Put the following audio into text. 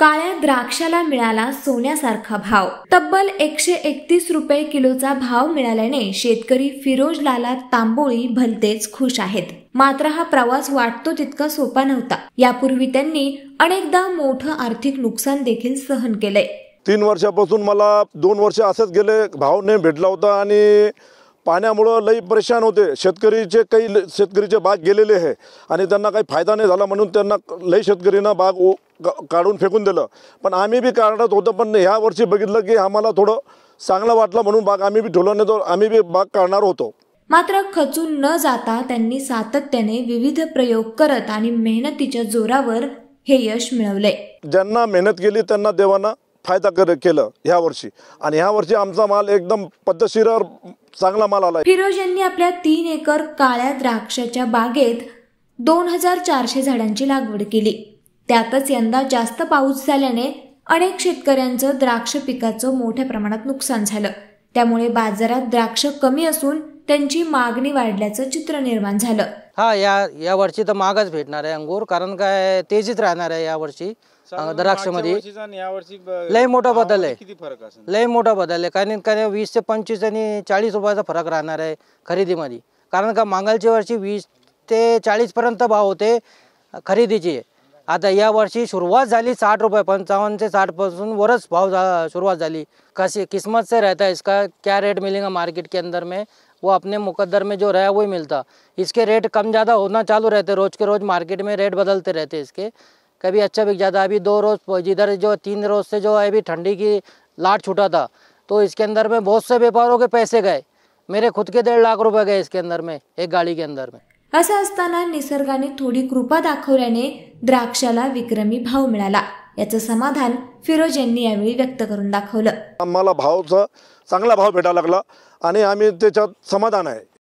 काळ्या द्राक्षाला मिळाला सोन्यासारखा भाव तब्बल एकशे एकतीस रुपये किलोचा भाव मिळाल्याने शेतकरी फिरोज लाला तांबोळी भलतेच खुश आहेत मात्र हा प्रवास वाटतो तितका सोपा नव्हता यापूर्वी त्यांनी अनेकदा मोठं आर्थिक नुकसान देखील सहन केलंय तीन वर्षापासून मला दोन वर्ष असंच गेले भाव नाही भेटला होता आणि पाण्यामुळं लई परेशान होते शेतकरीचे काही शेतकरीचे बाग गेलेले आहे आणि त्यांना काही फायदा नाही झाला म्हणून त्यांना लई शेतकरीनं बाग ओ काढून फेकून दिलं पण आम्ही बी काढत होतो पण ह्या वर्षी बघितलं की आम्हाला थोडं चांगलं वाटलं म्हणून बाग आम्ही बी ठेवलं नाही तर आम्ही बी बाग काढणार होतो मात्र खचून न जाता त्यांनी सातत्याने विविध प्रयोग करत आणि मेहनतीच्या जोरावर हे यश मिळवले ज्यांना मेहनत केली त्यांना देवांना फायदा कर केलं ह्या वर्षी आणि ह्या वर्षी आमचा माल एकदम पद्धतशीर चांगला माल आला फिरोज यांनी आपल्या तीन एकर काळ्या द्राक्षाच्या बागेत दोन हजार चारशे झाडांची लागवड केली त्यातच यंदा जास्त पाऊस झाल्याने अनेक शेतकऱ्यांचं द्राक्ष पिकाचं मोठ्या प्रमाणात नुकसान झालं त्यामुळे बाजारात द्राक्ष कमी असून त्यांची मागणी वाढल्याचं चित्र निर्माण झालं हा या या वर्षी तर मागच भेटणार आहे अंगूर कारण काय तेजीत राहणार आहे या वर्षी द्राक्ष मध्ये लय मोठा बदल आहे लय मोठा बदल आहे कारण काय वीस ते पंचवीस आणि चाळीस रुपयाचा फरक राहणार आहे खरेदीमध्ये कारण का मागालच्या वर्षी वीस ते चाळीस पर्यंत भाव होते खरेदीचे आता यह वर्षी सुरुआत साठ रुपये पंचावन से साठ पासून वरस भाव शुरुआत कैसी किस्मत से रहता है इसका क्या रेट मिलेगा मार्केट के अंदर में वो अपने मुकद्दर में जो रहा वही मिलता इसके रेट कम ज़्यादा होना चालू रहते रोज़ के रोज़ मार्केट में रेट बदलते रहते इसके कभी अच्छा बिक जाता अभी दो रोज़ जिधर जो तीन रोज़ से जो है अभी ठंडी की लाट छूटा था तो इसके अंदर में बहुत से व्यापारों के पैसे गए मेरे खुद के डेढ़ लाख रुपए गए इसके अंदर में एक गाड़ी के अंदर में असं असताना निसर्गाने थोडी कृपा दाखवल्याने द्राक्षाला विक्रमी भाव मिळाला याचं समाधान फिरोज यांनी यावेळी व्यक्त करून दाखवलं आम्हाला भावचा चांगला भाव भेटायला लागला आणि आम्ही त्याच्यात समाधान आहे